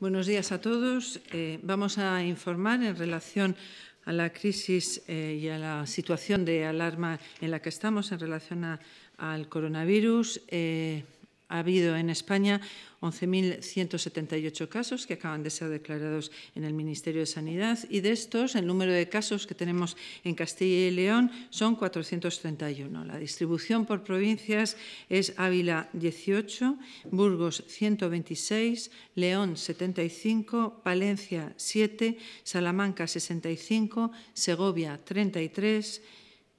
Buenos días a todos. Eh, vamos a informar en relación a la crisis eh, y a la situación de alarma en la que estamos en relación al coronavirus. Eh, ha habido en España 11.178 casos que acaban de ser declarados en el Ministerio de Sanidad y de estos el número de casos que tenemos en Castilla y León son 431. La distribución por provincias es Ávila 18, Burgos 126, León 75, Palencia 7, Salamanca 65, Segovia 33,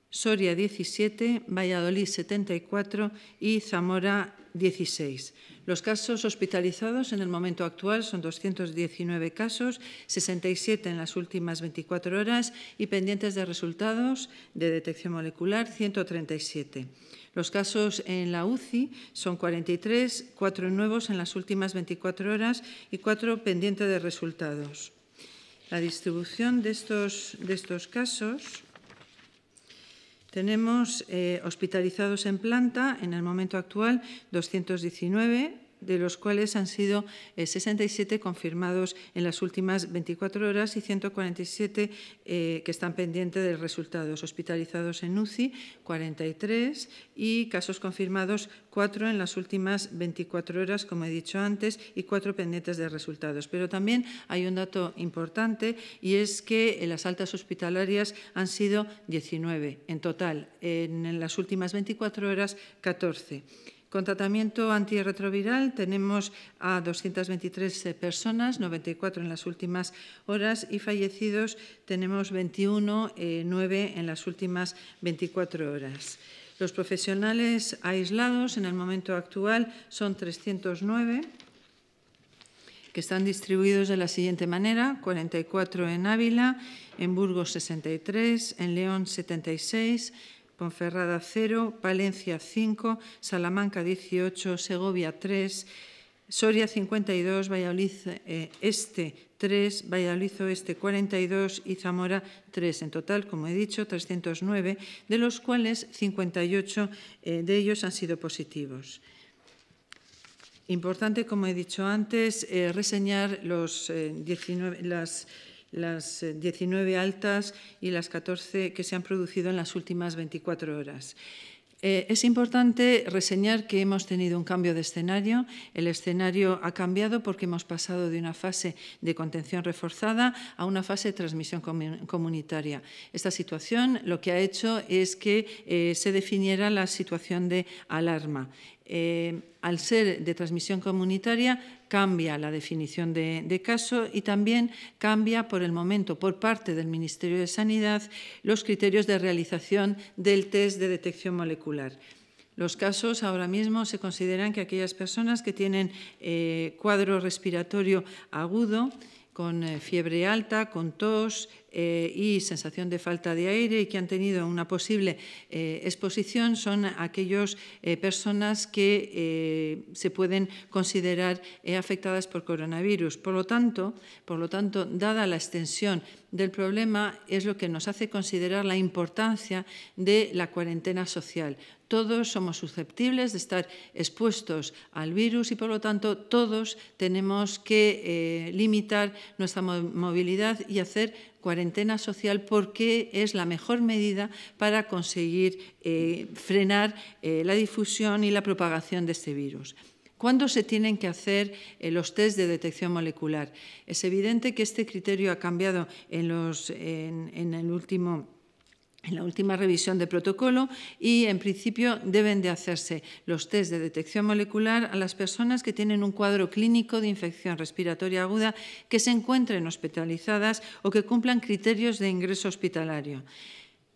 Soria 17, Valladolid 74 y Zamora 16. Los casos hospitalizados en el momento actual son 219 casos, 67 en las últimas 24 horas y pendientes de resultados de detección molecular 137. Los casos en la UCI son 43, 4 nuevos en las últimas 24 horas y 4 pendientes de resultados. La distribución de estos, de estos casos tenemos eh, hospitalizados en planta en el momento actual 219 de los cuales han sido 67 eh, confirmados en las últimas 24 horas y 147 eh, que están pendientes de resultados. Hospitalizados en UCI, 43 y casos confirmados 4 en las últimas 24 horas, como he dicho antes, y 4 pendientes de resultados. Pero también hay un dato importante y es que las altas hospitalarias han sido 19 en total, en las últimas 24 horas 14. Con tratamiento antirretroviral tenemos a 223 eh, personas, 94 en las últimas horas y fallecidos tenemos 21, 9 eh, en las últimas 24 horas. Los profesionales aislados en el momento actual son 309 que están distribuidos de la siguiente manera, 44 en Ávila, en Burgos 63, en León 76, Ponferrada 0, Palencia 5, Salamanca 18, Segovia 3, Soria 52, Valladolid eh, Este 3, Valladolid Oeste 42 y Zamora 3. En total, como he dicho, 309, de los cuales 58 eh, de ellos han sido positivos. Importante, como he dicho antes, eh, reseñar los, 19, las las 19 eh, altas y las 14 que se han producido en las últimas 24 horas. Eh, es importante reseñar que hemos tenido un cambio de escenario. El escenario ha cambiado porque hemos pasado de una fase de contención reforzada a una fase de transmisión comunitaria. Esta situación lo que ha hecho es que eh, se definiera la situación de alarma. Eh, al ser de transmisión comunitaria, cambia la definición de, caso y también cambia por el momento, por parte del Ministerio de Sanidad, los criterios de realización del test de detección molecular. Los casos ahora mismo se consideran que aquellas personas que tienen eh, cuadro respiratorio agudo, con eh, fiebre alta, con tos, eh, y sensación de falta de aire y que han tenido una posible eh, exposición son aquellas eh, personas que se pueden considerar afectadas por coronavirus. Por lo, tanto, por lo tanto, dada la extensión del problema, es lo que nos hace considerar la importancia de la cuarentena social. Todos somos susceptibles de estar expuestos al virus y, por lo tanto, todos tenemos que limitar nuestra movilidad y hacer cuarentena social porque es la mejor medida para conseguir eh, frenar eh, la difusión y la propagación de este virus. ¿Cuándo se tienen que hacer eh, los test de detección molecular? Es evidente que este criterio ha cambiado en, los, en, en el último en la última revisión de protocolo y, en principio, deben de hacerse los test de detección molecular a las personas que tienen un cuadro clínico de infección respiratoria aguda, que se encuentren hospitalizadas o que cumplan criterios de ingreso hospitalario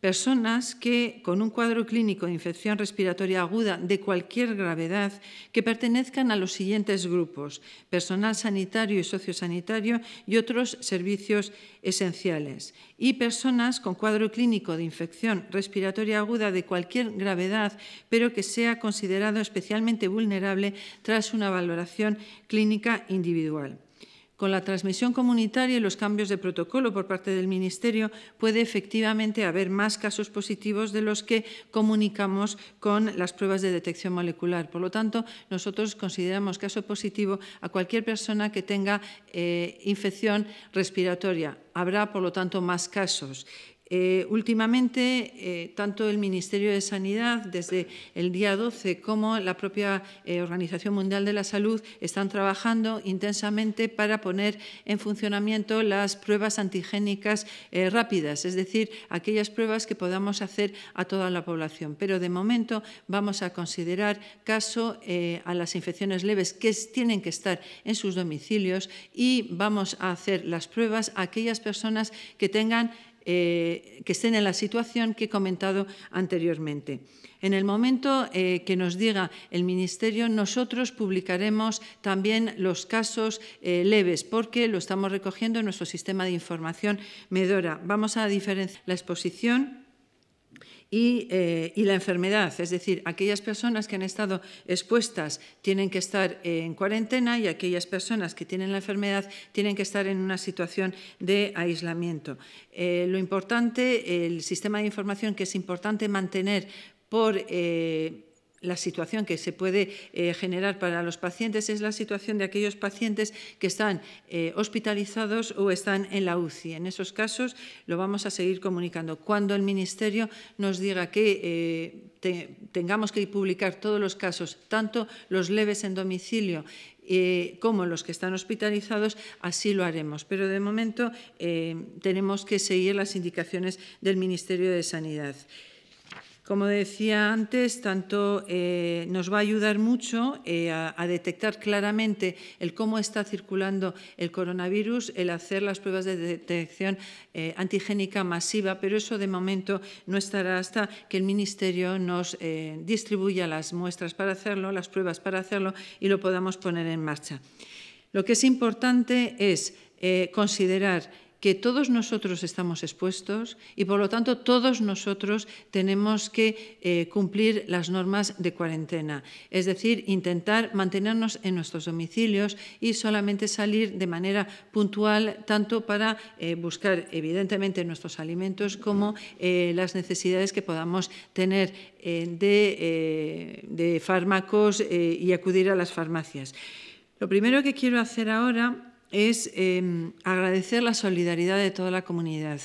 personas que, con un cuadro clínico de infección respiratoria aguda de cualquier gravedad que pertenezcan a los siguientes grupos, personal sanitario y sociosanitario y otros servicios esenciales, y personas con cuadro clínico de infección respiratoria aguda de cualquier gravedad, pero que sea considerado especialmente vulnerable tras una valoración clínica individual con la transmisión comunitaria y los cambios de protocolo por parte del Ministerio, puede efectivamente haber más casos positivos de los que comunicamos con las pruebas de detección molecular. Por lo tanto, nosotros consideramos caso positivo a cualquier persona que tenga eh, infección respiratoria. Habrá, por lo tanto, más casos. Eh, últimamente, eh, tanto el Ministerio de Sanidad, desde el día 12, como la propia eh, Organización Mundial de la Salud están trabajando intensamente para poner en funcionamiento las pruebas antigénicas rápidas, es decir, aquellas pruebas que podamos hacer a toda la población. Pero de momento vamos a considerar caso a las infecciones leves que tienen que estar en sus domicilios y vamos a hacer las pruebas a aquellas personas que tengan eh, que estén en la situación que he comentado anteriormente. En el momento eh, que nos diga el Ministerio, nosotros publicaremos también los casos eh, leves, porque lo estamos recogiendo en nuestro sistema de información Medora. Vamos a diferenciar la exposición eh, y, la enfermedad, es decir, aquellas personas que han estado expuestas tienen que estar en cuarentena y aquellas personas que tienen la enfermedad tienen que estar en una situación de aislamiento. Eh, lo importante, el sistema de información que es importante mantener por... Eh, la situación que se puede eh, generar para los pacientes es la situación de aquellos pacientes que están eh, hospitalizados o están en la UCI. En esos casos lo vamos a seguir comunicando. Cuando el Ministerio nos diga que eh, tengamos que publicar todos los casos, tanto los leves en domicilio como los que están hospitalizados, así lo haremos. Pero de momento tenemos que seguir las indicaciones del Ministerio de Sanidad. Como decía antes, tanto eh, nos va a ayudar mucho eh, a, detectar claramente el cómo está circulando el coronavirus, el hacer las pruebas de detección eh, antigénica masiva, pero eso de momento no estará hasta que el Ministerio nos distribuya las muestras para hacerlo, las pruebas para hacerlo y lo podamos poner en marcha. Lo que es importante es considerar que todos nosotros estamos expuestos y por lo tanto todos nosotros tenemos que eh, cumplir las normas de cuarentena, es decir, intentar mantenernos en nuestros domicilios y solamente salir de manera puntual tanto para eh, buscar evidentemente nuestros alimentos como eh, las necesidades que podamos tener de, de, fármacos y acudir a las farmacias. Lo primero que quiero hacer ahora es em, agradecer la solidaridad de toda la comunidad.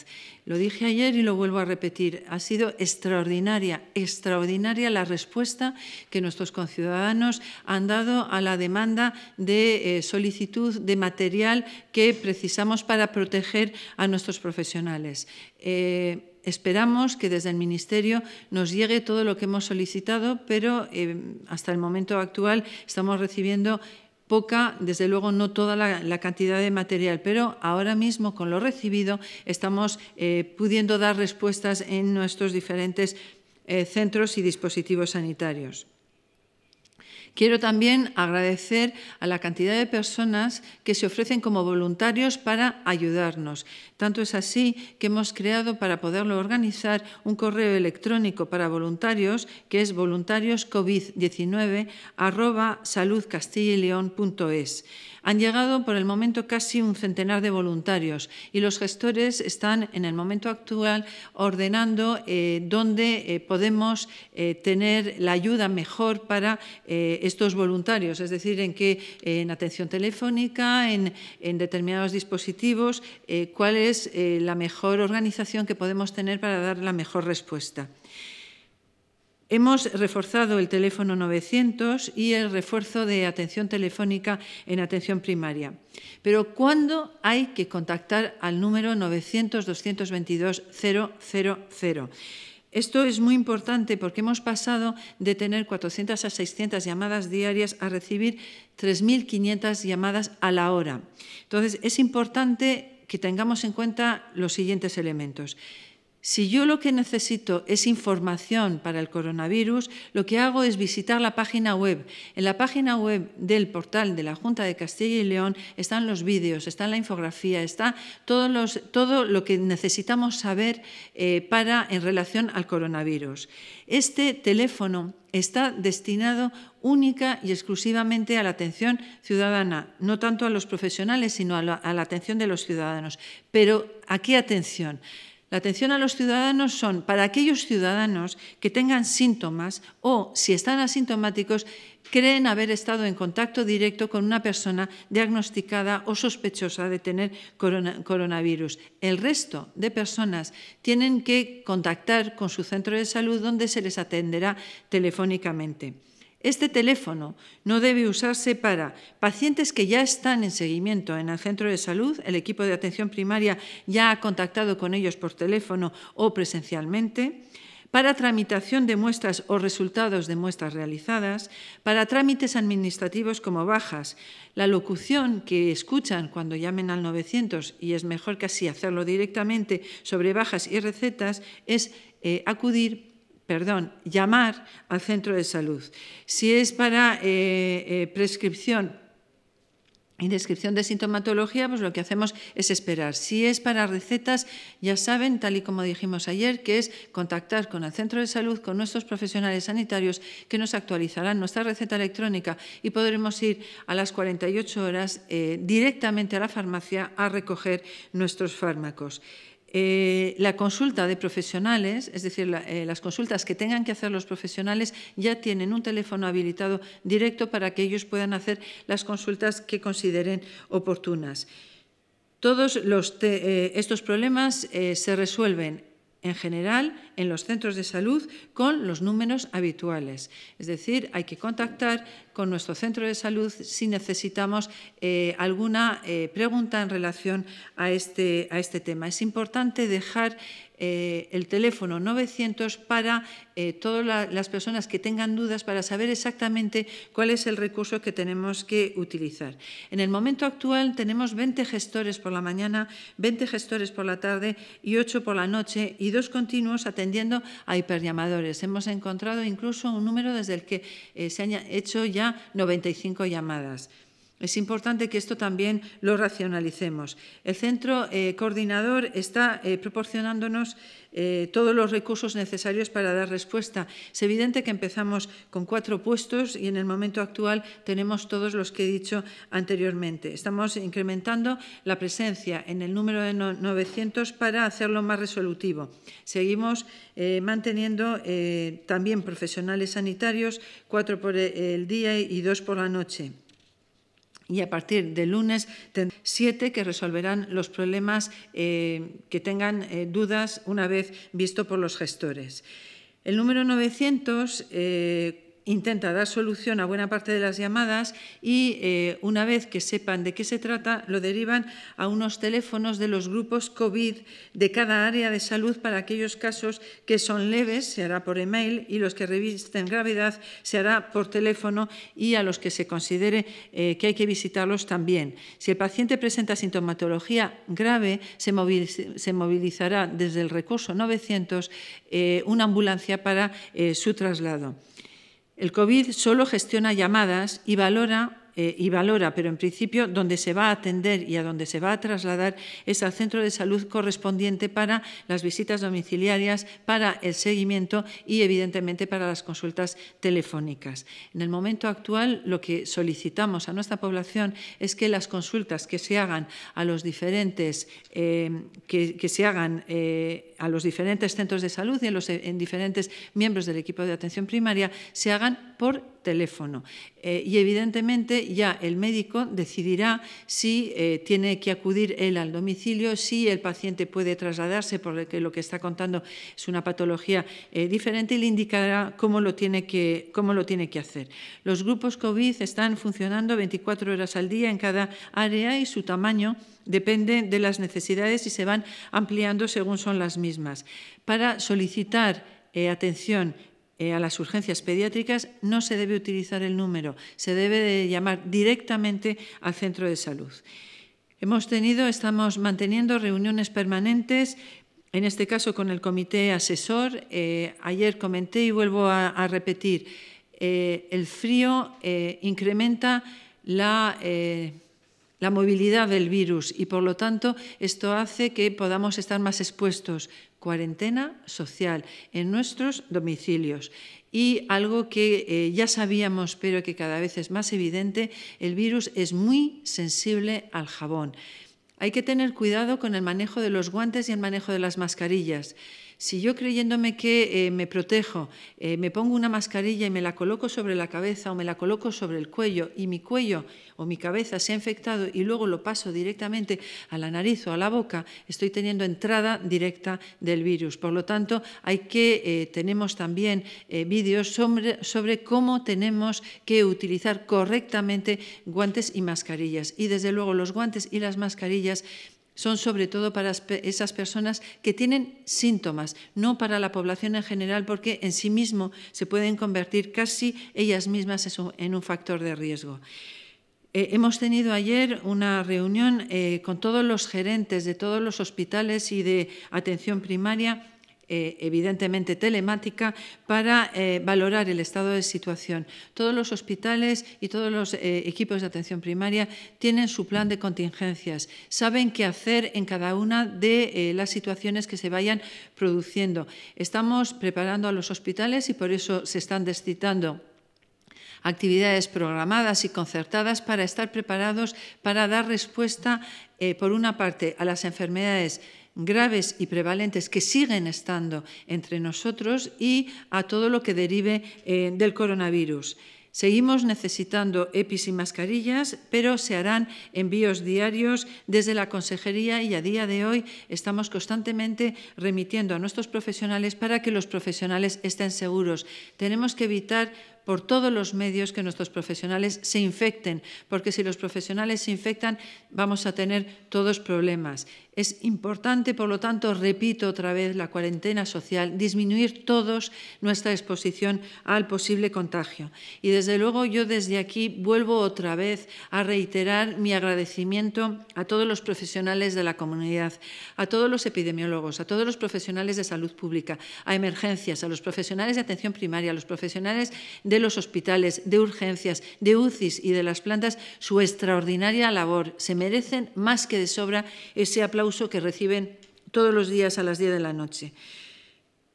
Lo dije ayer y lo vuelvo a repetir, ha sido extraordinaria, extraordinaria la respuesta que nuestros conciudadanos han dado a la demanda de eh, solicitud de material que precisamos para proteger a nuestros profesionales. Eh, esperamos que desde el Ministerio nos llegue todo lo que hemos solicitado, pero em, hasta el momento actual estamos recibiendo poca, desde luego no toda la, cantidad de material, pero ahora mismo con lo recibido estamos eh, pudiendo dar respuestas en nuestros diferentes eh, centros y dispositivos sanitarios. Quiero también agradecer a la cantidad de personas que se ofrecen como voluntarios para ayudarnos. Tanto es así que hemos creado para poderlo organizar un correo electrónico para voluntarios que es voluntarioscovid19 Han llegado por el momento casi un centenar de voluntarios y los gestores están en el momento actual ordenando eh, dónde eh, podemos eh, tener la ayuda mejor para estos voluntarios, es decir, en qué en atención telefónica, en, determinados dispositivos, cuáles es eh, la mejor organización que podemos tener para dar la mejor respuesta. Hemos reforzado el teléfono 900 y el refuerzo de atención telefónica en atención primaria. Pero ¿cuándo hay que contactar al número 900-222-000? Esto es muy importante porque hemos pasado de tener 400 a 600 llamadas diarias a recibir 3.500 llamadas a la hora. Entonces, es importante que tengamos en cuenta los siguientes elementos. Si yo lo que necesito es información para el coronavirus, lo que hago es visitar la página web. En la página web del portal de la Junta de Castilla y León están los vídeos, está la infografía, está todo lo que necesitamos saber eh, para, en relación al coronavirus. Este teléfono está destinado única y exclusivamente a la atención ciudadana, no tanto a los profesionales, sino a la, a la atención de los ciudadanos. Pero ¿a qué atención? La atención a los ciudadanos son para aquellos ciudadanos que tengan síntomas o, si están asintomáticos, creen haber estado en contacto directo con una persona diagnosticada o sospechosa de tener coronavirus. El resto de personas tienen que contactar con su centro de salud donde se les atenderá telefónicamente. Este teléfono no debe usarse para pacientes que ya están en seguimiento en el centro de salud, el equipo de atención primaria ya ha contactado con ellos por teléfono o presencialmente, para tramitación de muestras o resultados de muestras realizadas, para trámites administrativos como bajas. La locución que escuchan cuando llamen al 900, y es mejor que así hacerlo directamente sobre bajas y recetas, es eh, acudir perdón, llamar al centro de salud. Si es para eh, eh, prescripción y descripción de sintomatología, pues lo que hacemos es esperar. Si es para recetas, ya saben, tal y como dijimos ayer, que es contactar con el centro de salud, con nuestros profesionales sanitarios, que nos actualizarán nuestra receta electrónica y podremos ir a las 48 horas eh, directamente a la farmacia a recoger nuestros fármacos. Eh, la consulta de profesionales, es decir, eh, las consultas que tengan que hacer los profesionales, ya tienen un teléfono habilitado directo para que ellos puedan hacer las consultas que consideren oportunas. Todos los eh, estos problemas se resuelven en general en los centros de salud con los números habituales. Es decir, hay que contactar con nuestro centro de salud si necesitamos eh, alguna eh, pregunta en relación a este, a este tema. Es importante dejar eh, el teléfono 900 para eh, todas las personas que tengan dudas para saber exactamente cuál es el recurso que tenemos que utilizar. En el momento actual tenemos 20 gestores por la mañana, 20 gestores por la tarde y 8 por la noche y dos continuos atendiendo a hiperllamadores. Hemos encontrado incluso un número desde el que eh, se han hecho ya 95 llamadas. Es importante que esto también lo racionalicemos. El centro eh, coordinador está eh, proporcionándonos eh, todos los recursos necesarios para dar respuesta. Es evidente que empezamos con cuatro puestos y en el momento actual tenemos todos los que he dicho anteriormente. Estamos incrementando la presencia en el número de 900 para hacerlo más resolutivo. Seguimos manteniendo también profesionales sanitarios, cuatro por el día y dos por la noche y a partir del lunes siete que resolverán los problemas eh, que tengan eh, dudas una vez visto por los gestores. El número 900 intenta dar solución a buena parte de las llamadas y eh, una vez que sepan de qué se trata, lo derivan a unos teléfonos de los grupos COVID de cada área de salud para aquellos casos que son leves, se hará por email, y los que revisten gravedad se hará por teléfono y a los que se considere eh, que hay que visitarlos también. Si el paciente presenta sintomatología grave, se, movilizará desde el recurso 900 eh, una ambulancia para su traslado. El COVID solo gestiona llamadas y valora eh, y valora, pero en principio donde se va a atender y a donde se va a trasladar es al centro de salud correspondiente para las visitas domiciliarias, para el seguimiento y, evidentemente, para las consultas telefónicas. En el momento actual, lo que solicitamos a nuestra población es que las consultas que se hagan a los diferentes, eh, que, se hagan eh, a los diferentes centros de salud y en los en diferentes miembros del equipo de atención primaria se hagan por teléfono. Eh, y evidentemente ya el médico decidirá si eh, tiene que acudir él al domicilio, si el paciente puede trasladarse, porque lo que está contando es una patología eh, diferente, y le indicará cómo lo, tiene que, cómo lo tiene que hacer. Los grupos COVID están funcionando 24 horas al día en cada área y su tamaño depende de las necesidades y se van ampliando según son las mismas. Para solicitar atención eh, a las urgencias pediátricas, no se debe utilizar el número, se debe llamar directamente al centro de salud. Hemos tenido, estamos manteniendo reuniones permanentes, en este caso con el comité asesor. Eh, ayer comenté y vuelvo a, repetir, eh, el frío incrementa la movilidad del virus y por lo tanto esto hace que podamos estar más expuestos cuarentena social en nuestros domicilios. Y algo que eh, ya sabíamos, pero que cada vez es más evidente, el virus es muy sensible al jabón. Hay que tener cuidado con el manejo de los guantes y el manejo de las mascarillas. Si yo creyéndome que eh, me protejo, eh, me pongo una mascarilla y me la coloco sobre la cabeza o me la coloco sobre el cuello y mi cuello o mi cabeza se ha infectado y luego lo paso directamente a la nariz o a la boca, estoy teniendo entrada directa del virus. Por lo tanto, hay que, eh, tenemos también vídeos sobre cómo tenemos que utilizar correctamente guantes y mascarillas. Y desde luego los guantes y las mascarillas son sobre todo para esas personas que tienen síntomas, no para la población en general, porque en sí mismo se pueden convertir casi ellas mismas en un factor de riesgo. Eh, hemos tenido ayer una reunión eh, con todos los gerentes de todos los hospitales y de atención primaria eh, evidentemente telemática, para eh, valorar el estado de situación. Todos los hospitales y todos los eh, equipos de atención primaria tienen su plan de contingencias, saben qué hacer en cada una de las situaciones que se vayan produciendo. Estamos preparando a los hospitales y por eso se están descitando actividades programadas y concertadas para estar preparados para dar respuesta, por una parte, a las enfermedades graves y prevalentes que siguen estando entre nosotros y a todo lo que derive eh, del coronavirus. Seguimos necesitando EPIs y mascarillas, pero se harán envíos diarios desde la consejería y a día de hoy estamos constantemente remitiendo a nuestros profesionales para que los profesionales estén seguros. Tenemos que evitar por todos los medios que nuestros profesionales se infecten, porque si los profesionales se infectan vamos a tener todos problemas. Es importante, por lo tanto, repito otra vez, la cuarentena social, disminuir todos nuestra exposición al posible contagio. Y desde luego yo desde aquí vuelvo otra vez a reiterar mi agradecimiento a todos los profesionales de la comunidad, a todos los epidemiólogos, a todos los profesionales de salud pública, a emergencias, a los profesionales de atención primaria, a los profesionales de los hospitales, de urgencias, de UCIs y de las plantas su extraordinaria labor. Se merecen más que de sobra ese aplauso que reciben todos los días a las 10 de la noche.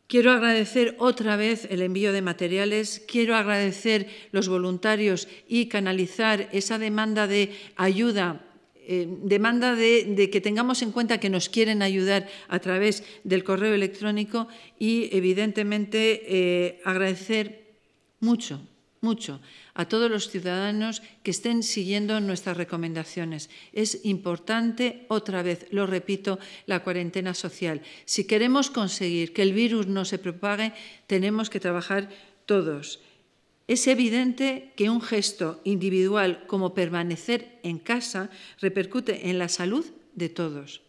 Quiero agradecer otra vez el envío de materiales, quiero agradecer los voluntarios y canalizar esa demanda de ayuda eh, demanda de, que tengamos en cuenta que nos quieren ayudar a través del correo electrónico y, evidentemente, eh, agradecer mucho, mucho a todos los ciudadanos que estén siguiendo nuestras recomendaciones. Es importante, otra vez, lo repito, la cuarentena social. Si queremos conseguir que el virus no se propague, tenemos que trabajar todos. Es evidente que un gesto individual como permanecer en casa repercute en la salud de todos.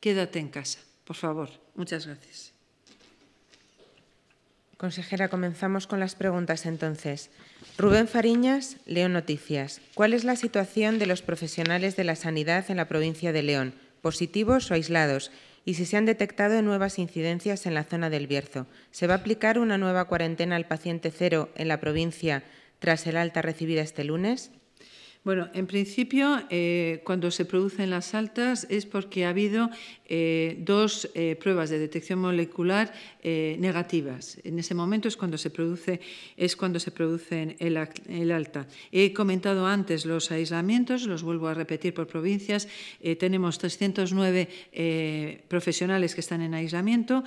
Quédate en casa, por favor. Muchas gracias. Consejera, comenzamos con las preguntas entonces. Rubén Fariñas, León Noticias. ¿Cuál es la situación de los profesionales de la sanidad en la provincia de León, positivos o aislados? Y si se han detectado nuevas incidencias en la zona del Bierzo, ¿se va a aplicar una nueva cuarentena al paciente cero en la provincia tras el alta recibida este lunes? Bueno, en principio, eh, cuando se producen las altas es porque ha habido eh, dos eh, pruebas de detección molecular negativas. En ese momento es cuando se produce es cuando se producen el, el, alta. He comentado antes los aislamientos, los vuelvo a repetir por provincias. tenemos 309 profesionales que están en aislamiento,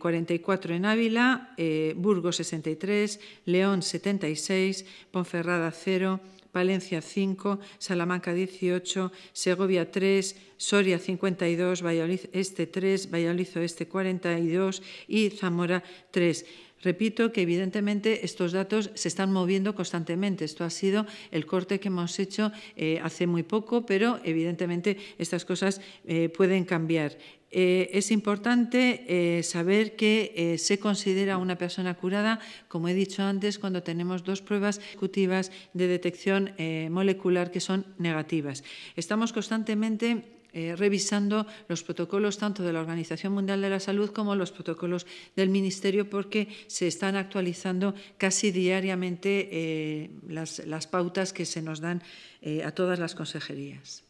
44 en Ávila, Burgos 63, León 76, Ponferrada 0. Valencia 5, Salamanca 18, Segovia 3, Soria 52, Valladolid Este 3, Valladolid este, 42 y Zamora 3. Repito que evidentemente estos datos se están moviendo constantemente. Esto ha sido el corte que hemos hecho eh, hace muy poco, pero evidentemente estas cosas eh, pueden cambiar. Eh, es importante eh, saber que eh, se considera una persona curada, como he dicho antes, cuando tenemos dos pruebas ejecutivas de detección molecular que son negativas. Estamos constantemente revisando los protocolos tanto de la Organización Mundial de la Salud como los protocolos del Ministerio porque se están actualizando casi diariamente las, pautas que se nos dan a todas las consejerías.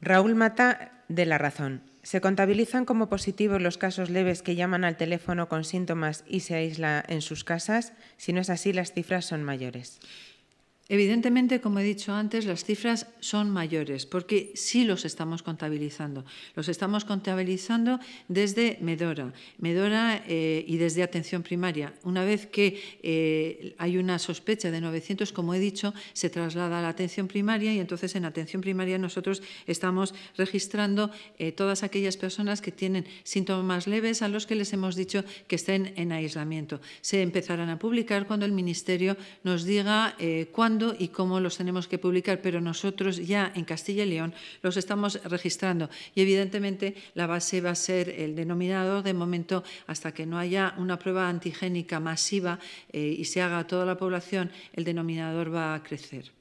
Raúl Mata, de La Razón. Se contabilizan como positivos los casos leves que llaman al teléfono con síntomas y se aísla en sus casas. Si no es así, las cifras son mayores. Evidentemente, como he dicho antes, las cifras son mayores porque sí los estamos contabilizando. Los estamos contabilizando desde Medora, Medora eh, y desde atención primaria. Una vez que eh, hay una sospecha de 900, como he dicho, se traslada a la atención primaria y entonces en atención primaria nosotros estamos registrando eh, todas aquellas personas que tienen síntomas leves a los que les hemos dicho que estén en aislamiento. Se empezarán a publicar cuando el Ministerio nos diga cuándo y cómo los tenemos que publicar, pero nosotros ya en Castilla y León los estamos registrando. Y evidentemente la base va a ser el denominador de momento hasta que no haya una prueba antigénica masiva eh, y se haga a toda la población, el denominador va a crecer.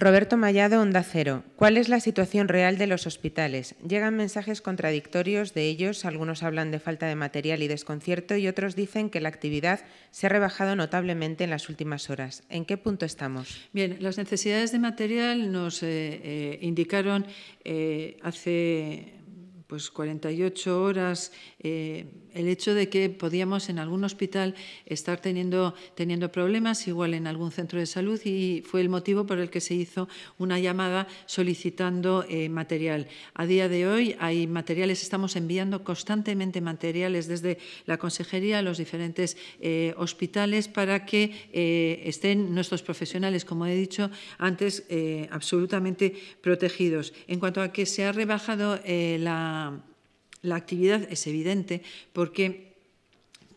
Roberto Mallado, Onda Cero. ¿Cuál es la situación real de los hospitales? Llegan mensajes contradictorios de ellos. Algunos hablan de falta de material y desconcierto y otros dicen que la actividad se ha rebajado notablemente en las últimas horas. ¿En qué punto estamos? Bien, las necesidades de material nos eh, eh, indicaron eh, hace pues 48 horas eh, el hecho de que podíamos en algún hospital estar teniendo, teniendo problemas, igual en algún centro de salud, y fue el motivo por el que se hizo una llamada solicitando eh, material. A día de hoy hay materiales, estamos enviando constantemente materiales desde la Consejería a los diferentes eh, hospitales para que estén nuestros profesionales, como he dicho antes, absolutamente protegidos. En cuanto a que se ha rebajado la la actividad es evidente porque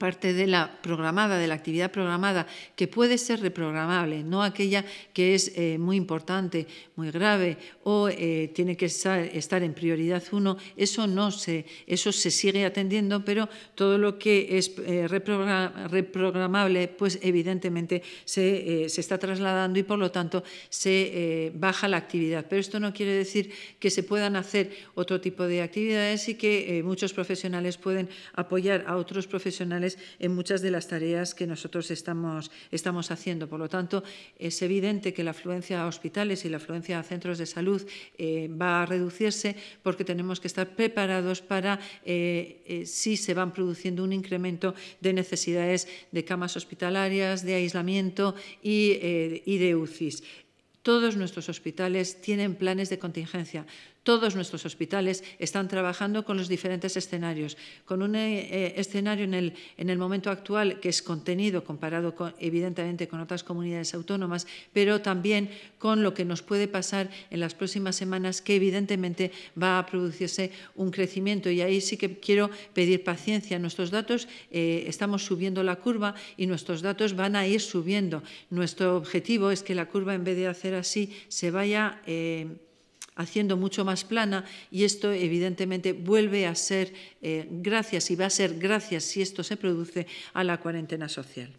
parte de la programada, de la actividad programada, que puede ser reprogramable, no aquella que es eh, muy importante, muy grave o eh, tiene que estar, en prioridad uno. eso no se, eso se sigue atendiendo, pero todo lo que es eh, reprogramable, pues evidentemente se, se, está trasladando y por lo tanto se baja la actividad. Pero esto no quiere decir que se puedan hacer otro tipo de actividades y que muchos profesionales pueden apoyar a otros profesionales en muchas de las tareas que nosotros estamos, haciendo. Por lo tanto, es evidente que la afluencia a hospitales y la afluencia a centros de salud eh, va a reducirse porque tenemos que estar preparados para eh, eh, si se van produciendo un incremento de necesidades de camas hospitalarias, de aislamiento y, y de UCIs. Todos nuestros hospitales tienen planes de contingencia. Todos nuestros hospitales están trabajando con los diferentes escenarios, con un eh, eh, escenario en el, en el momento actual que es contenido comparado con, evidentemente con otras comunidades autónomas, pero también con lo que nos puede pasar en las próximas semanas, que evidentemente va a producirse un crecimiento. Y ahí sí que quiero pedir paciencia. Nuestros datos, eh, estamos subiendo la curva y nuestros datos van a ir subiendo. Nuestro objetivo es que la curva, en vez de hacer así, se vaya haciendo mucho más plana y esto evidentemente vuelve a ser eh, gracias y va a ser gracias si esto se produce a la cuarentena social.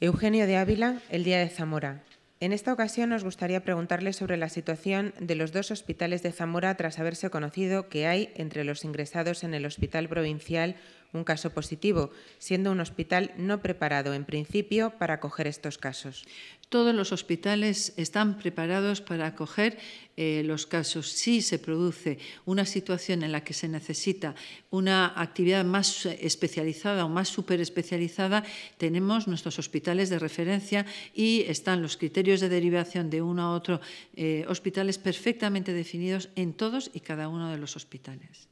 Eugenio de Ávila, el Día de Zamora. En esta ocasión nos gustaría preguntarle sobre la situación de los dos hospitales de Zamora tras haberse conocido que hay entre los ingresados en el Hospital Provincial un caso positivo, siendo un hospital no preparado en principio para acoger estos casos. Todos los hospitales están preparados para acoger eh, los casos. Si se produce una situación en la que se necesita una actividad más especializada o más superespecializada, tenemos nuestros hospitales de referencia y están los criterios de derivación de uno a otro eh, hospitales perfectamente definidos en todos y cada uno de los hospitales.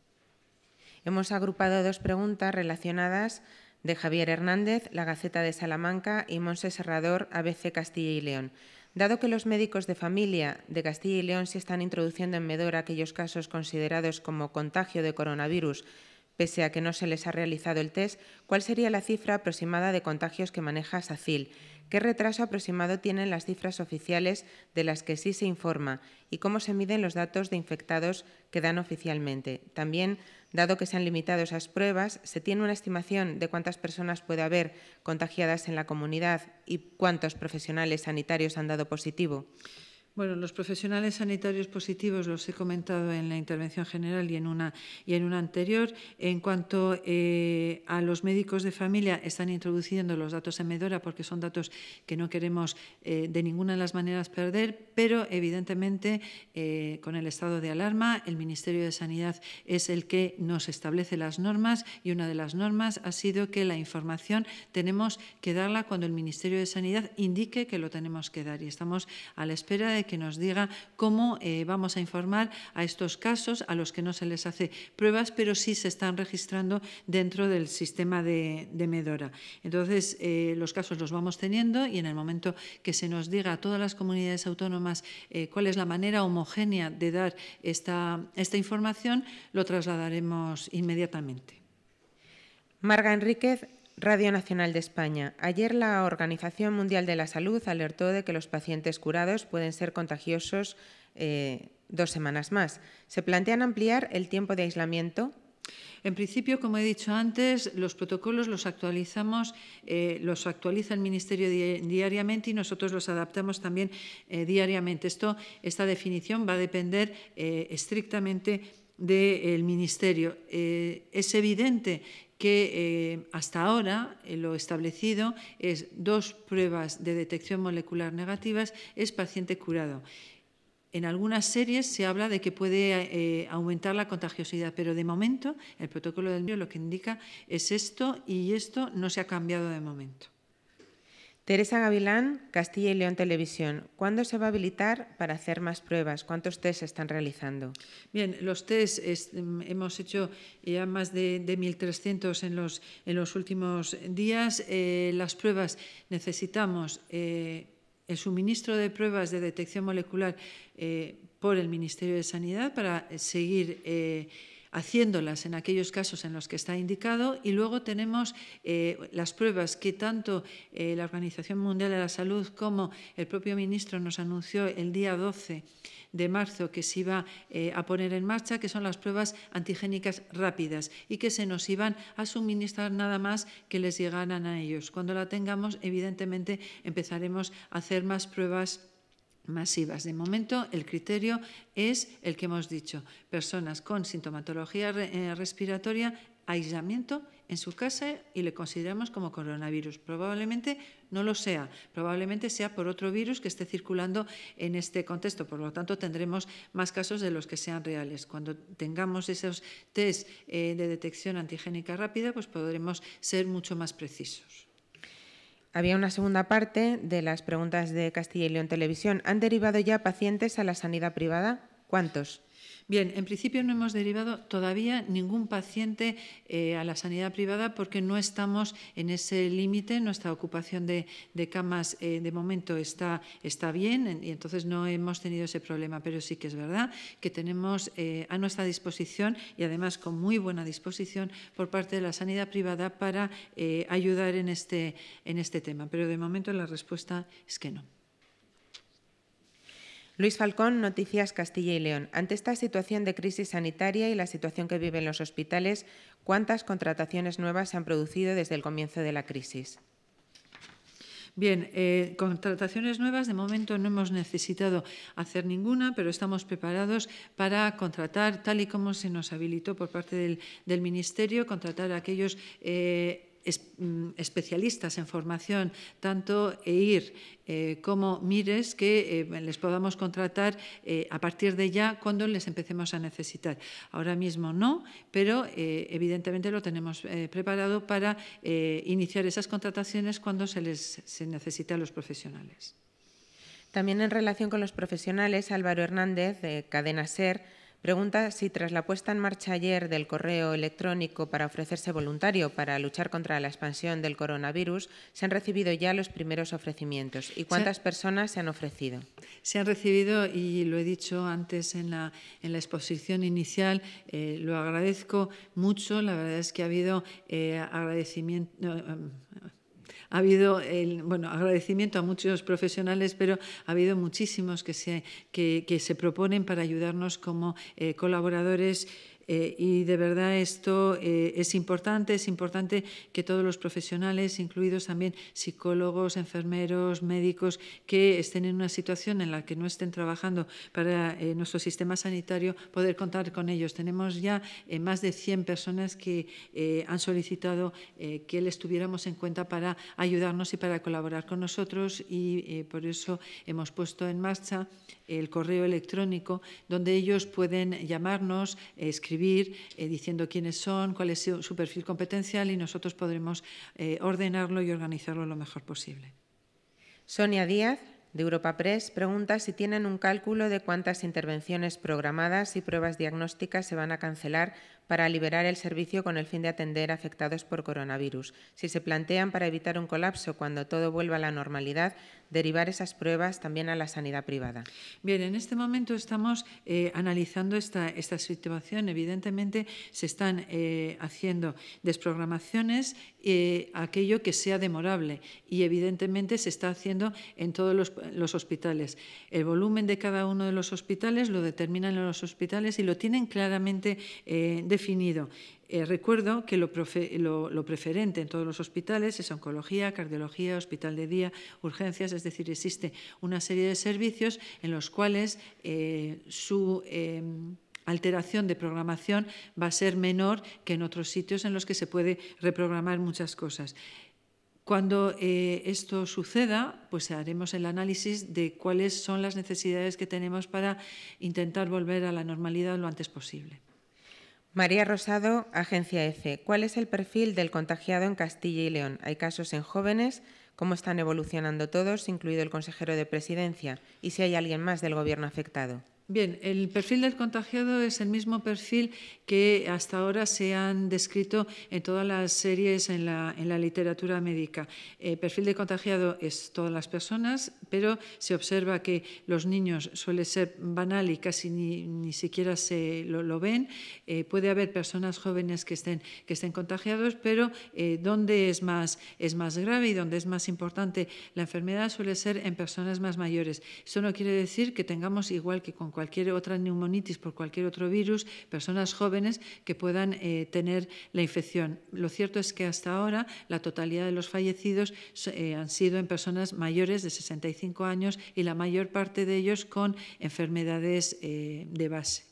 Hemos agrupado dos preguntas relacionadas de Javier Hernández, La Gaceta de Salamanca y Monse Serrador, ABC Castilla y León. Dado que los médicos de familia de Castilla y León se están introduciendo en Medora aquellos casos considerados como contagio de coronavirus, pese a que no se les ha realizado el test, ¿cuál sería la cifra aproximada de contagios que maneja SACIL? ¿Qué retraso aproximado tienen las cifras oficiales de las que sí se informa? ¿Y cómo se miden los datos de infectados que dan oficialmente? También Dado que se han limitado esas pruebas, se tiene una estimación de cuántas personas puede haber contagiadas en la comunidad y cuántos profesionales sanitarios han dado positivo. Bueno, los profesionales sanitarios positivos los he comentado en la intervención general y en una, y en una anterior. En cuanto eh, a los médicos de familia, están introduciendo los datos en Medora porque son datos que no queremos eh, de ninguna de las maneras perder, pero evidentemente eh, con el estado de alarma el Ministerio de Sanidad es el que nos establece las normas y una de las normas ha sido que la información tenemos que darla cuando el Ministerio de Sanidad indique que lo tenemos que dar y estamos a la espera de que nos diga cómo eh, vamos a informar a estos casos a los que no se les hace pruebas, pero sí se están registrando dentro del sistema de, Medora. Entonces, eh, los casos los vamos teniendo y en el momento que se nos diga a todas las comunidades autónomas eh, cuál es la manera homogénea de dar esta, esta información, lo trasladaremos inmediatamente. Marga Enríquez, Radio Nacional de España. Ayer la Organización Mundial de la Salud alertó de que los pacientes curados pueden ser contagiosos eh, dos semanas más. ¿Se plantean ampliar el tiempo de aislamiento? En principio, como he dicho antes, los protocolos los actualizamos, eh, los actualiza el Ministerio diariamente y nosotros los adaptamos también eh, diariamente. Esto, esta definición va a depender estrictamente del Ministerio. es evidente que eh, hasta ahora eh, lo establecido es dos pruebas de detección molecular negativas es paciente curado. En algunas series se habla de que puede eh, aumentar la contagiosidad, pero de momento el protocolo del mío lo que indica es esto y esto no se ha cambiado de momento. Teresa Gavilán, Castilla y León Televisión. ¿Cuándo se va a habilitar para hacer más pruebas? ¿Cuántos test se están realizando? Bien, los test mm, hemos hecho ya más de, 1.300 en los, últimos días. Eh, las pruebas necesitamos eh, el suministro de pruebas de detección molecular eh, por el Ministerio de Sanidad para seguir haciéndolas en aquellos casos en los que está indicado y luego tenemos eh, las pruebas que tanto eh, la Organización Mundial de la Salud como el propio ministro nos anunció el día 12 de marzo que se iba eh, a poner en marcha, que son las pruebas antigénicas rápidas y que se nos iban a suministrar nada más que les llegaran a ellos. Cuando la tengamos, evidentemente, empezaremos a hacer más pruebas masivas. De momento, el criterio es el que hemos dicho, personas con sintomatología eh, respiratoria, aislamiento en su casa y le consideramos como coronavirus. Probablemente no lo sea, probablemente sea por otro virus que esté circulando en este contexto. Por lo tanto, tendremos más casos de los que sean reales. Cuando tengamos esos test eh, de detección antigénica rápida, pues podremos ser mucho más precisos. Había una segunda parte de las preguntas de Castilla y León Televisión. ¿Han derivado ya pacientes a la sanidad privada? ¿Cuántos? Bien, en principio no hemos derivado todavía ningún paciente eh, a la sanidad privada porque no estamos en ese límite, nuestra ocupación de, camas eh, de momento está, está bien y entonces no hemos tenido ese problema, pero sí que es verdad que tenemos eh, a nuestra disposición y además con muy buena disposición por parte de la sanidad privada para ayudar en este, en este tema. Pero de momento la respuesta es que no. Luis Falcón, Noticias Castilla y León. Ante esta situación de crisis sanitaria y la situación que viven los hospitales, ¿cuántas contrataciones nuevas se han producido desde el comienzo de la crisis? Bien, eh, contrataciones nuevas de momento no hemos necesitado hacer ninguna, pero estamos preparados para contratar, tal y como se nos habilitó por parte del, Ministerio, contratar a aquellos eh, Mm, especialistas en formación, tanto EIR eh, como MIRES, que eh, les podamos contratar eh, a partir de ya cuando les empecemos a necesitar. Ahora mismo no, pero evidentemente lo tenemos preparado para iniciar esas contrataciones cuando se les se necesita a los profesionales. También en relación con los profesionales, Álvaro Hernández, de Cadena SER, Pregunta si tras la puesta en marcha ayer del correo electrónico para ofrecerse voluntario para luchar contra la expansión del coronavirus, se han recibido ya los primeros ofrecimientos y cuántas personas se han ofrecido. Se han recibido, y lo he dicho antes en la, exposición inicial, eh, lo agradezco mucho. La verdad es que ha habido eh, agradecimiento. Eh, ha habido, el, bueno, agradecimiento a muchos profesionales, pero ha habido muchísimos que se, que, se proponen para ayudarnos como eh, colaboradores eh, y de verdad esto eh, es importante, es importante que todos los profesionales, incluidos también psicólogos, enfermeros, médicos, que estén en una situación en la que no estén trabajando para eh, nuestro sistema sanitario, poder contar con ellos. Tenemos ya más de 100 personas que han solicitado que les tuviéramos en cuenta para ayudarnos y para colaborar con nosotros y por eso hemos puesto en marcha el correo electrónico donde ellos pueden llamarnos, escribirnos, eh, diciendo quiénes son, cuál es su perfil competencial y nosotros podremos eh, ordenarlo y organizarlo lo mejor posible. Sonia Díaz, de Europa Press, pregunta si tienen un cálculo de cuántas intervenciones programadas y pruebas diagnósticas se van a cancelar para liberar el servicio con el fin de atender afectados por coronavirus. Si se plantean para evitar un colapso cuando todo vuelva a la normalidad, derivar esas pruebas también a la sanidad privada. Bien, en este momento estamos eh, analizando esta, esta, situación. Evidentemente se están eh, haciendo desprogramaciones, eh, aquello que sea demorable y evidentemente se está haciendo en todos los, los hospitales. El volumen de cada uno de los hospitales lo determinan los hospitales y lo tienen claramente definido eh, definido. Eh, recuerdo que lo, preferente en todos los hospitales es oncología, cardiología, hospital de día, urgencias, es decir, existe una serie de servicios en los cuales eh, su em, alteración de programación va a ser menor que en otros sitios en los que se puede reprogramar muchas cosas. Cuando eh, esto suceda, pues haremos el análisis de cuáles son las necesidades que tenemos para intentar volver a la normalidad lo antes posible. María Rosado, Agencia EFE. ¿Cuál es el perfil del contagiado en Castilla y León? ¿Hay casos en jóvenes? ¿Cómo están evolucionando todos, incluido el consejero de presidencia? ¿Y si hay alguien más del gobierno afectado? Bien, el perfil del contagiado es el mismo perfil que hasta ahora se han descrito en todas las series en la, literatura médica. El eh, perfil de contagiado es todas las personas, pero se observa que los niños suele ser banal y casi ni, ni siquiera se lo, ven. Eh, puede haber personas jóvenes que estén, que estén contagiados, pero eh, donde es más, es más grave y donde es más importante la enfermedad suele ser en personas más mayores. Eso no quiere decir que tengamos igual que con cualquier otra neumonitis, por cualquier otro virus, personas jóvenes que puedan eh, tener la infección. Lo cierto es que hasta ahora la totalidad de los fallecidos eh, han sido en personas mayores de 65 años y la mayor parte de ellos con enfermedades eh, de base.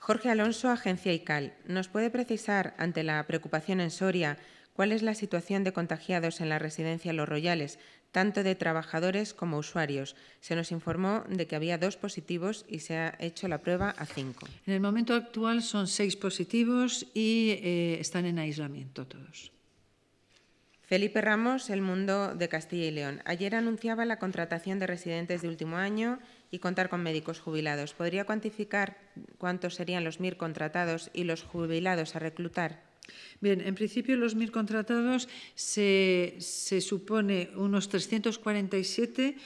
Jorge Alonso, Agencia ICAL. ¿Nos puede precisar, ante la preocupación en Soria, cuál es la situación de contagiados en la residencia Los Royales, tanto de trabajadores como usuarios. Se nos informó de que había dos positivos y se ha hecho la prueba a cinco. En el momento actual son seis positivos y eh, están en aislamiento todos. Felipe Ramos, El Mundo de Castilla y León. Ayer anunciaba la contratación de residentes de último año y contar con médicos jubilados. ¿Podría cuantificar cuántos serían los MIR contratados y los jubilados a reclutar? Bien, en principio los mil contratados se, se, supone unos 347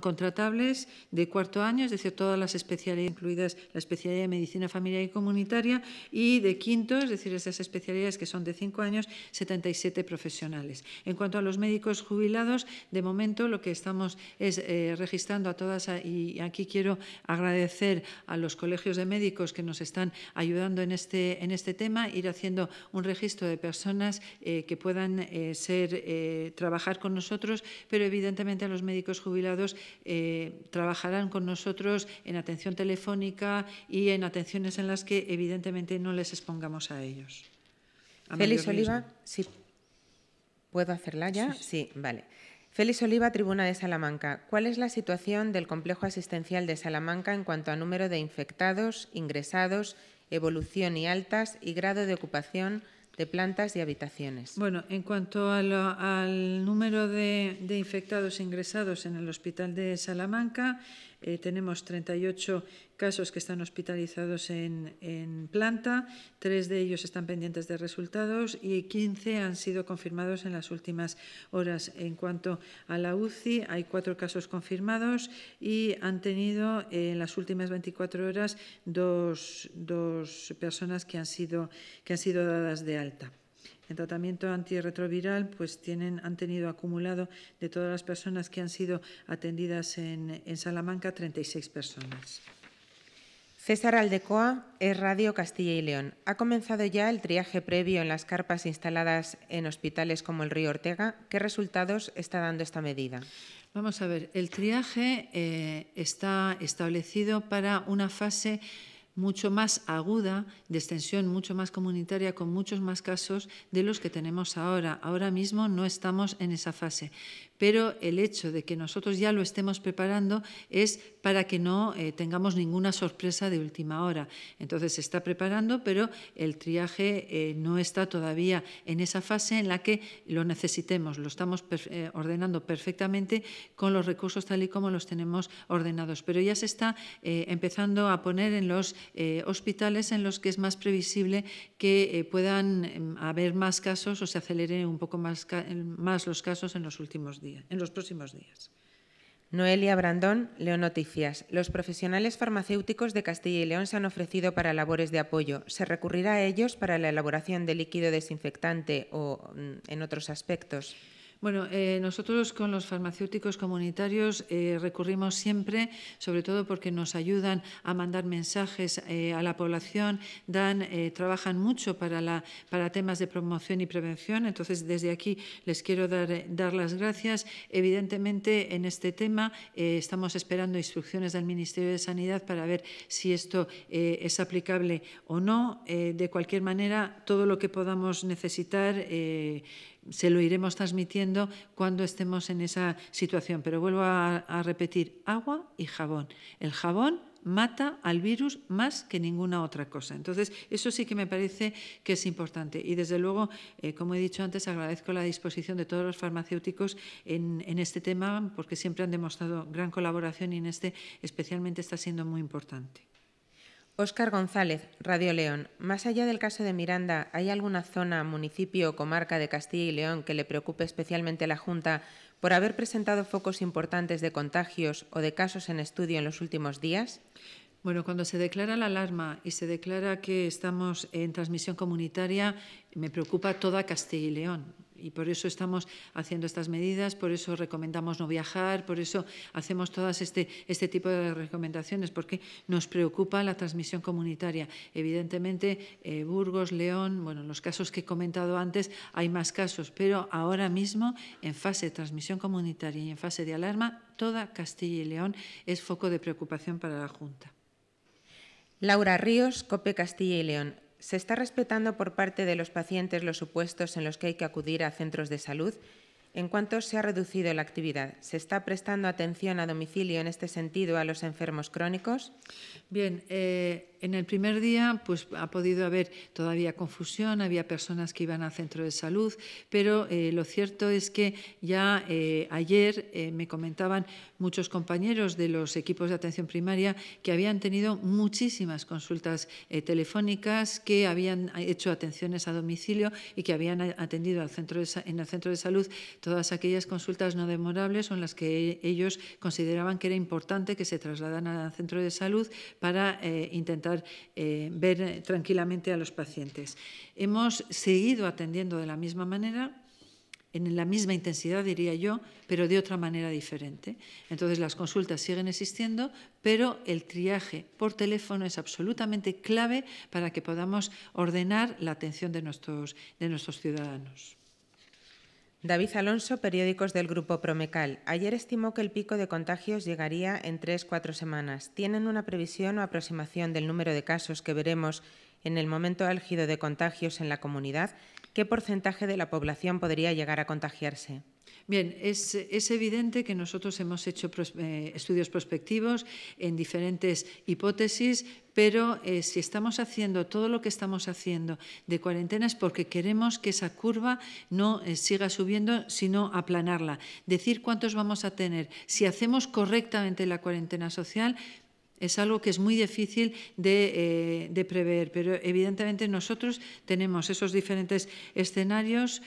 contratables de cuarto año, es decir, todas las especialidades, incluidas la especialidad de medicina familiar y comunitaria, y de quinto, es decir, esas especialidades que son de cinco años, 77 profesionales. En cuanto a los médicos jubilados, de momento lo que estamos es eh, registrando a todas, y aquí quiero agradecer a los colegios de médicos que nos están ayudando en este, en este tema, ir haciendo un registro de personas eh, que puedan eh, ser, eh, trabajar con nosotros, pero evidentemente los médicos jubilados trabajarán con nosotros en atención telefónica y en atenciones en las que evidentemente no les expongamos a ellos. Félix Oliva, sí. ¿Puedo hacerla ya? sí vale. Félix Oliva, Tribuna de Salamanca. ¿Cuál es la situación del complejo asistencial de Salamanca en cuanto a número de infectados, ingresados, evolución y altas y grado de ocupación de plantas y habitaciones. Bueno, en cuanto al número de, infectados e ingresados en el hospital de Salamanca, eh, tenemos 38 casos que están hospitalizados en, planta, tres de ellos están pendientes de resultados y 15 han sido confirmados en las últimas horas. En cuanto a la UCI, hay cuatro casos confirmados y han tenido eh, en las últimas 24 horas dos, personas que que han sido dadas de alta. En tratamiento antirretroviral, pues tienen, han tenido acumulado de todas las personas que han sido atendidas en, Salamanca 36 personas. César Aldecoa es Radio Castilla y León. Ha comenzado ya el triaje previo en las carpas instaladas en hospitales como el Río Ortega. ¿Qué resultados está dando esta medida? Vamos a ver, el triaje eh, está establecido para una fase mucho más aguda, de extensión mucho más comunitaria, con muchos más casos de los que tenemos ahora. Ahora mismo no estamos en esa fase, pero el hecho de que nosotros ya lo estemos preparando es para que no eh, tengamos ninguna sorpresa de última hora. Entonces se está preparando, pero el triaje eh, no está todavía en esa fase en la que lo necesitemos. Lo estamos eh, ordenando perfectamente con los recursos tal y como los tenemos ordenados, pero ya se está empezando a poner en los hospitales en los que es más previsible que puedan em, haber más casos o se aceleren un poco más, más los casos en los últimos días en los próximos días. Noelia Brandón, León Noticias. Los profesionales farmacéuticos de Castilla y León se han ofrecido para labores de apoyo. ¿Se recurrirá a ellos para la elaboración de líquido desinfectante o mm, en otros aspectos? Bueno, eh, nosotros con los farmacéuticos comunitarios eh, recurrimos siempre, sobre todo porque nos ayudan a mandar mensajes eh, a la población, dan, trabajan mucho para, la, para temas de promoción y prevención. Entonces, desde aquí les quiero dar, dar las gracias. Evidentemente, en este tema estamos esperando instrucciones del Ministerio de Sanidad para ver si esto es aplicable o no. de cualquier manera, todo lo que podamos necesitar se lo iremos transmitiendo cuando estemos en esa situación. Pero vuelvo a, repetir, agua y jabón. El jabón mata al virus más que ninguna otra cosa. Entonces, eso sí que me parece que es importante. Y desde luego, eh, como he dicho antes, agradezco la disposición de todos los farmacéuticos en, en, este tema, porque siempre han demostrado gran colaboración y en este especialmente está siendo muy importante. Óscar González, Radio León. Más allá del caso de Miranda, ¿hay alguna zona, municipio o comarca de Castilla y León que le preocupe especialmente a la Junta por haber presentado focos importantes de contagios o de casos en estudio en los últimos días? Bueno, cuando se declara la alarma y se declara que estamos en transmisión comunitaria, me preocupa toda Castilla y León. Y por eso estamos haciendo estas medidas, por eso recomendamos no viajar, por eso hacemos todas este, este tipo de recomendaciones, porque nos preocupa la transmisión comunitaria. Evidentemente, eh, Burgos, León, bueno, los casos que he comentado antes, hay más casos, pero ahora mismo, en fase de transmisión comunitaria y en fase de alarma, toda Castilla y León es foco de preocupación para la Junta. Laura Ríos, COPE Castilla y León. ¿Se está respetando por parte de los pacientes los supuestos en los que hay que acudir a centros de salud? ¿En cuanto se ha reducido la actividad? ¿Se está prestando atención a domicilio en este sentido a los enfermos crónicos? Bien, eh, en el primer día, pues ha podido haber todavía confusión, había personas que iban al centro de salud, pero eh, lo cierto es que ya eh, ayer eh, me comentaban muchos compañeros de los equipos de atención primaria que habían tenido muchísimas consultas telefónicas, que habían hecho atenciones a domicilio y que habían atendido al centro en el centro de salud todas aquellas consultas no demorables son las que ellos consideraban que era importante que se trasladaran al centro de salud para intentar eh, ver eh, tranquilamente a los pacientes. Hemos seguido atendiendo de la misma manera, en la misma intensidad, diría yo, pero de otra manera diferente. Entonces, las consultas siguen existiendo, pero el triaje por teléfono es absolutamente clave para que podamos ordenar la atención de nuestros ciudadanos. David Alonso, periódicos del Grupo Promecal. Ayer estimó que el pico de contagios llegaría en tres, cuatro semanas. ¿Tienen una previsión o aproximación del número de casos que veremos en el momento álgido de contagios en la comunidad? ¿qué porcentaje de la población podría llegar a contagiarse? Bien, es, evidente que nosotros hemos hecho eh, estudios prospectivos en diferentes hipótesis, pero eh, si estamos haciendo todo lo que estamos haciendo de cuarentena es porque queremos que esa curva no eh, siga subiendo, sino aplanarla. Decir cuántos vamos a tener. Si hacemos correctamente la cuarentena social, es algo que es muy difícil de, eh, de prever, pero evidentemente nosotros tenemos esos diferentes escenarios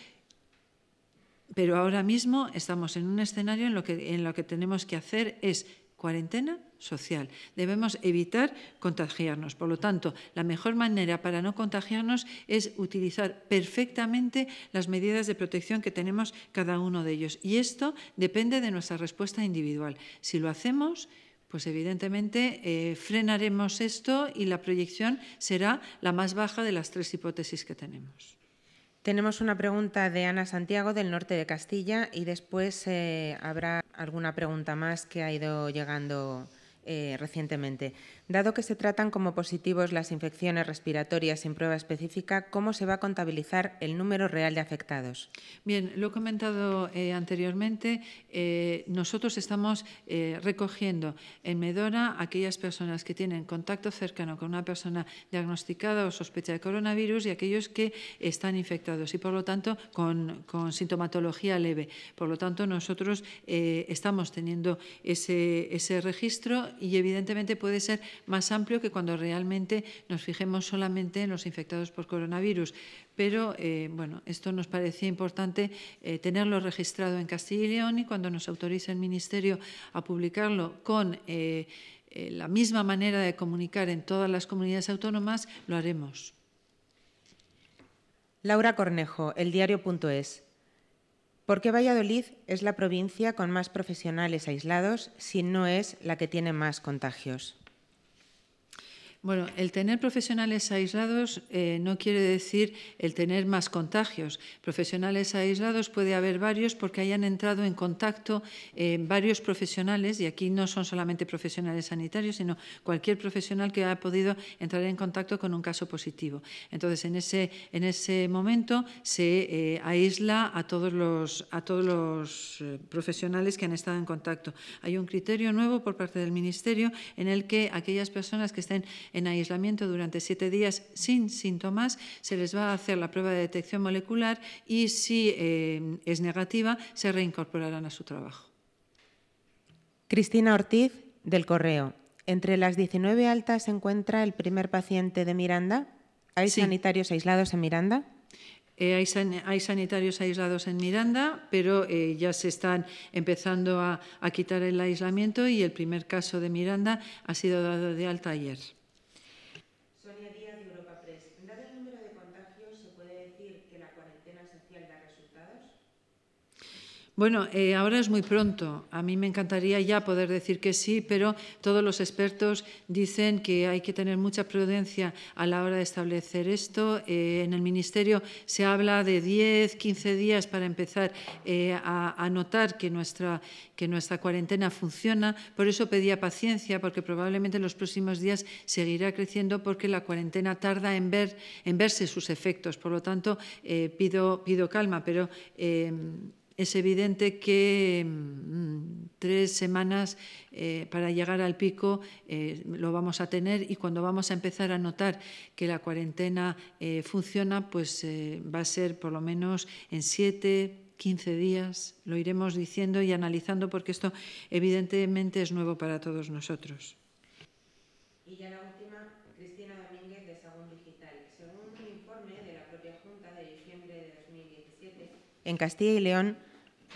pero ahora mismo estamos en un escenario en lo que, en lo que tenemos que hacer es cuarentena social. Debemos evitar contagiarnos. Por lo tanto, la mejor manera para no contagiarnos es utilizar perfectamente las medidas de protección que tenemos cada uno de ellos. Y esto depende de nuestra respuesta individual. Si lo hacemos, pues evidentemente eh, frenaremos esto y la proyección será la más baja de las tres hipótesis que tenemos. Tenemos una pregunta de Ana Santiago del norte de Castilla y después eh, habrá alguna pregunta más que ha ido llegando eh, recientemente. Dado que se tratan como positivos las infecciones respiratorias sin prueba específica, ¿cómo se va a contabilizar el número real de afectados? Bien, lo he comentado eh, anteriormente. Eh, nosotros estamos recogiendo en Medora aquellas personas que tienen contacto cercano con una persona diagnosticada o sospecha de coronavirus y aquellos que están infectados y, por lo tanto, con, sintomatología leve. Por lo tanto, nosotros estamos teniendo ese registro y evidentemente puede ser más amplio que cuando realmente nos fijemos solamente en los infectados por coronavirus. Pero eh, bueno, esto nos parecía importante eh, tenerlo registrado en Castilla y León y cuando nos autorice el Ministerio a publicarlo con eh, la misma manera de comunicar en todas las comunidades autónomas, lo haremos. Laura Cornejo, eldiario.es porque Valladolid es la provincia con más profesionales aislados si no es la que tiene más contagios? Bueno, el tener profesionales aislados eh, no quiere decir el tener más contagios. Profesionales aislados puede haber varios porque hayan entrado en contacto eh, varios profesionales, y aquí no son solamente profesionales sanitarios, sino cualquier profesional que ha podido entrar en contacto con un caso positivo. Entonces, en ese, en ese momento se eh, aísla a todos los, a todos los profesionales que han estado en contacto. Hay un criterio nuevo por parte del Ministerio en el que aquellas personas que estén en aislamiento durante siete días sin síntomas, se les va a hacer la prueba de detección molecular y si eh, es negativa, se reincorporarán a su trabajo. Cristina Ortiz, del Correo. Entre las 19 altas se encuentra el primer paciente de Miranda. ¿Hay sanitarios aislados en Miranda? Eh, hay, sanitarios aislados en Miranda, pero eh, ya se están empezando a quitar el aislamiento y el primer caso de Miranda ha sido dado de alta ayer. Bueno, eh, ahora es muy pronto. A mí me encantaría ya poder decir que sí, pero todos los expertos dicen que hay que tener mucha prudencia a la hora de establecer esto. Eh, en el Ministerio se habla de 10, 15 días para empezar eh, a, notar que nuestra, que nuestra cuarentena funciona. Por eso pedía paciencia, porque probablemente en los próximos días seguirá creciendo porque la cuarentena tarda en, ver, en verse sus efectos. Por lo tanto, pido, pido calma, pero es evidente que mm, tres semanas eh, para llegar al pico eh, lo vamos a tener y cuando vamos a empezar a notar que la cuarentena eh, funciona, pues va a ser por lo menos en siete, quince días, lo iremos diciendo y analizando porque esto evidentemente es nuevo para todos nosotros. Y ya la última, Cristina Domínguez de Sagún Digital. Según un informe de la propia Junta de diciembre de 2017, en Castilla y León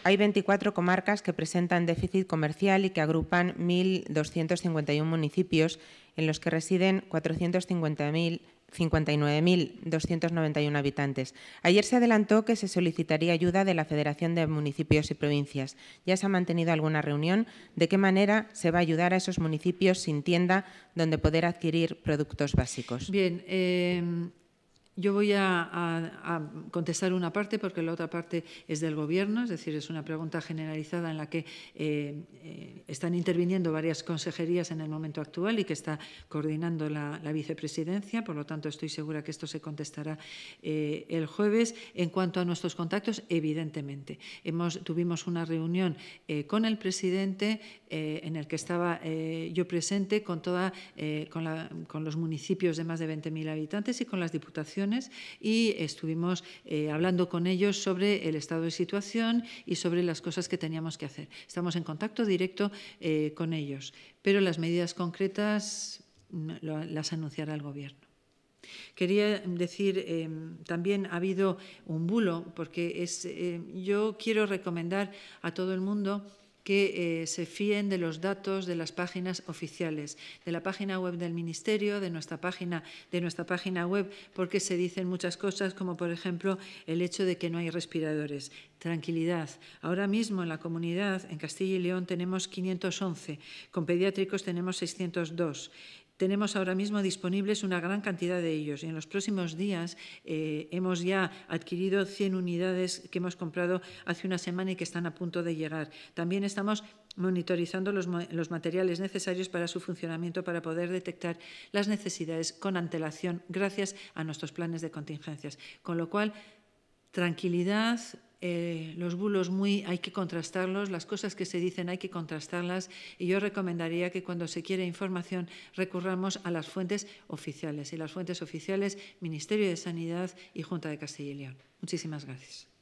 hay 24 comarcas que presentan déficit comercial y que agrupan 1.251 municipios en los que residen 459.291 habitantes. Ayer se adelantó que se solicitaría ayuda de la Federación de Municipios y Provincias. ¿Ya se ha mantenido alguna reunión? ¿De qué manera se va a ayudar a esos municipios sin tienda donde poder adquirir productos básicos? Bien, eh, yo voy a, contestar una parte porque la otra parte es del Gobierno, es decir, es una pregunta generalizada en la que eh, eh, están interviniendo varias consejerías en el momento actual y que está coordinando la, vicepresidencia. Por lo tanto, estoy segura que esto se contestará eh, el jueves. En cuanto a nuestros contactos, evidentemente, hemos, tuvimos una reunión con el presidente en el que estaba yo presente con, toda, con los municipios de más de 20.000 habitantes y con las diputaciones y estuvimos eh, hablando con ellos sobre el estado de situación y sobre las cosas que teníamos que hacer. Estamos en contacto directo eh, con ellos, pero las medidas concretas las anunciará el Gobierno. Quería decir, eh, también ha habido un bulo, porque yo quiero recomendar a todo el mundo que eh, se fíen de los datos de las páginas oficiales, de la página web del Ministerio, de nuestra página, de nuestra página web, porque se dicen muchas cosas, como por ejemplo el hecho de que no hay respiradores. Tranquilidad. Ahora mismo en la comunidad, en Castilla y León, tenemos 511, con pediátricos tenemos 602. Tenemos ahora mismo disponibles una gran cantidad de ellos y en los próximos días eh, hemos ya adquirido 100 unidades que hemos comprado hace una semana y que están a punto de llegar. También estamos monitorizando los, los, materiales necesarios para su funcionamiento para poder detectar las necesidades con antelación gracias a nuestros planes de contingencias. Con lo cual, tranquilidad, eh, los bulos muy hay que contrastarlos, las cosas que se dicen hay que contrastarlas y yo recomendaría que cuando se quiere información recurramos a las fuentes oficiales y las fuentes oficiales Ministerio de Sanidad y Junta de Castilla y León. Muchísimas gracias.